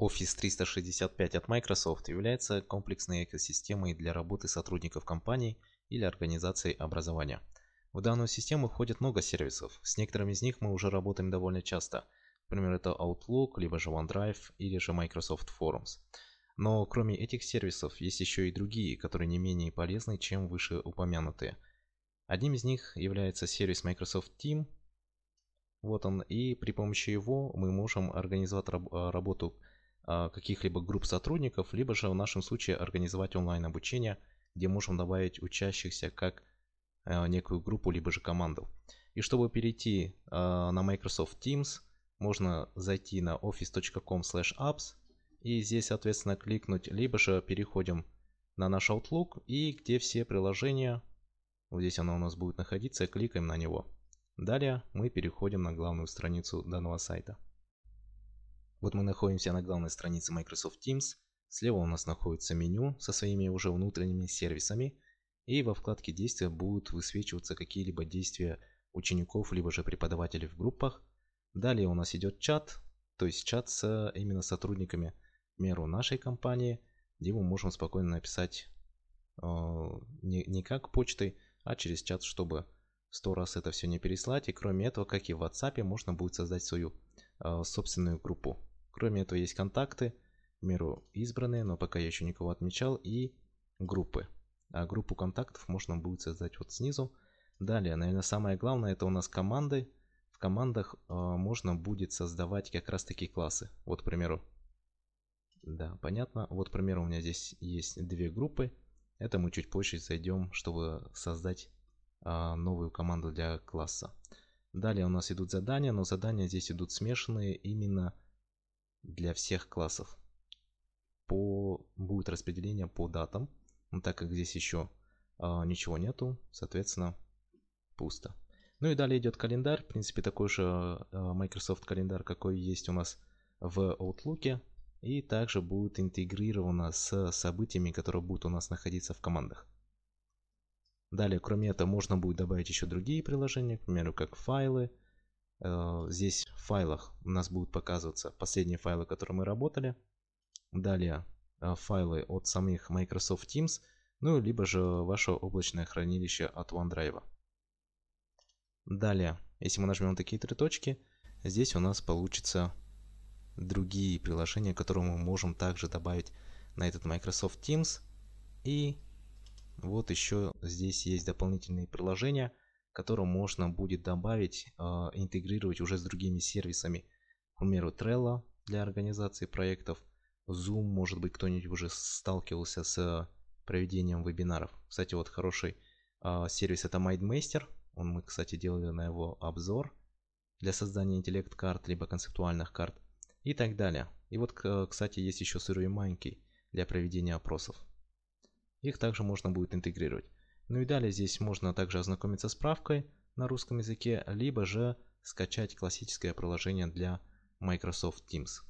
Office 365 от Microsoft является комплексной экосистемой для работы сотрудников компаний или организаций образования. В данную систему входит много сервисов, с некоторыми из них мы уже работаем довольно часто. Например, это Outlook, либо же OneDrive или же Microsoft Forums. Но кроме этих сервисов есть еще и другие, которые не менее полезны, чем выше упомянутые. Одним из них является сервис Microsoft Team, вот он, и при помощи его мы можем организовать раб э, работу а, каких-либо групп сотрудников, либо же в нашем случае организовать онлайн-обучение, где можем добавить учащихся как а, некую группу, либо же команду. И чтобы перейти а, на Microsoft Teams, можно зайти на office.com/apps и здесь, соответственно, кликнуть, либо же переходим на наш Outlook и где все приложения, вот здесь оно у нас будет находиться, кликаем на него. Далее мы переходим на главную страницу данного сайта. Вот мы находимся на главной странице Microsoft Teams. Слева у нас находится меню со своими уже внутренними сервисами. И во вкладке «Действия» будут высвечиваться какие-либо действия учеников, либо же преподавателей в группах. Далее у нас идет чат, то есть чат с э, именно сотрудниками, к нашей компании, где мы можем спокойно написать э, не, не как почтой, а через чат, чтобы сто раз это все не переслать. И кроме этого, как и в WhatsApp, можно будет создать свою э, собственную группу. Кроме этого есть контакты, миру избранные, но пока я еще никого отмечал, и группы. А группу контактов можно будет создать вот снизу. Далее, наверное, самое главное, это у нас команды. В командах э, можно будет создавать как раз таки классы. Вот, к примеру, да, понятно. Вот, к примеру, у меня здесь есть две группы. Это мы чуть позже зайдем, чтобы создать э, новую команду для класса. Далее у нас идут задания, но задания здесь идут смешанные именно для всех классов. По, будет распределение по датам, но так как здесь еще а, ничего нету, соответственно, пусто. Ну и далее идет календарь, в принципе, такой же а, Microsoft календарь, какой есть у нас в Outlook. И также будет интегрировано с событиями, которые будут у нас находиться в командах. Далее, кроме этого, можно будет добавить еще другие приложения, к примеру, как файлы, Э, здесь в файлах у нас будут показываться последние файлы, которые мы работали. Далее э, файлы от самих Microsoft Teams, ну либо же ваше облачное хранилище от OneDrive. Далее, если мы нажмем такие три точки, здесь у нас получится другие приложения, которые мы можем также добавить на этот Microsoft Teams. И вот еще здесь есть дополнительные приложения – которую можно будет добавить, а, интегрировать уже с другими сервисами. К примеру, Trello для организации проектов, Zoom, может быть, кто-нибудь уже сталкивался с а, проведением вебинаров. Кстати, вот хороший а, сервис это MindMaster. Он, мы, кстати, делали на его обзор для создания интеллект-карт, либо концептуальных карт и так далее. И вот, кстати, есть еще сырые майнки для проведения опросов. Их также можно будет интегрировать. Ну и далее здесь можно также ознакомиться с справкой на русском языке, либо же скачать классическое приложение для Microsoft Teams.